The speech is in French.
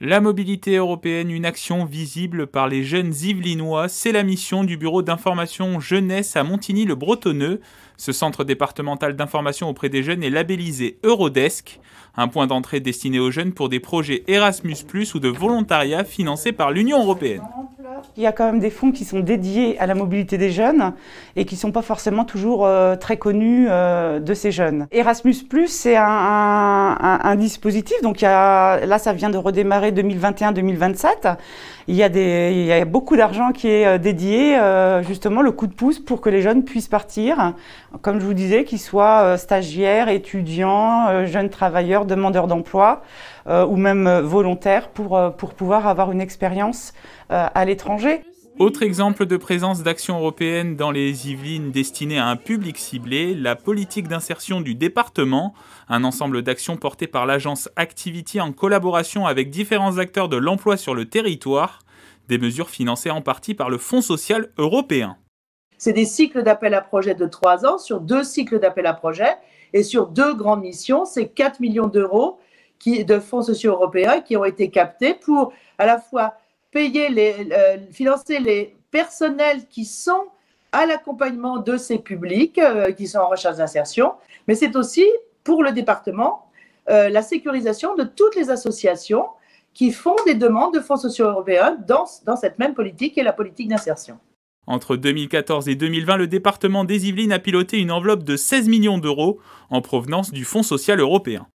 La mobilité européenne, une action visible par les jeunes Yvelinois, c'est la mission du Bureau d'information jeunesse à Montigny-le-Bretonneux. Ce centre départemental d'information auprès des jeunes est labellisé Eurodesk, un point d'entrée destiné aux jeunes pour des projets Erasmus ⁇ ou de volontariat financés par l'Union européenne il y a quand même des fonds qui sont dédiés à la mobilité des jeunes et qui ne sont pas forcément toujours euh, très connus euh, de ces jeunes. Erasmus, c'est un, dispositif, donc y a, là ça vient de redémarrer 2021-2027. Il y, a beaucoup d'argent qui est euh, dédié justement le coup de pouce pour que les jeunes puissent partir, comme je vous disais, qu'ils soient stagiaires, étudiants, jeunes travailleurs, demandeurs d'emploi ou même volontaires pour, pour pouvoir avoir une expérience à l'étranger autre exemple de présence d'actions européennes dans les Yvelines destinées à un public ciblé, la politique d'insertion du département, un ensemble d'actions portées par l'agence Activity en collaboration avec différents acteurs de l'emploi sur le territoire, des mesures financées en partie par le Fonds social européen. C'est des cycles d'appel à projet de trois ans sur deux cycles d'appel à projet et sur deux grandes missions, c'est 4 millions d'euros de fonds sociaux européens qui ont été captés pour à la fois les, euh, financer les personnels qui sont à l'accompagnement de ces publics euh, qui sont en recherche d'insertion, mais c'est aussi pour le département euh, la sécurisation de toutes les associations qui font des demandes de fonds sociaux européens dans, dans cette même politique et la politique d'insertion. Entre 2014 et 2020, le département des Yvelines a piloté une enveloppe de 16 millions d'euros en provenance du Fonds social européen.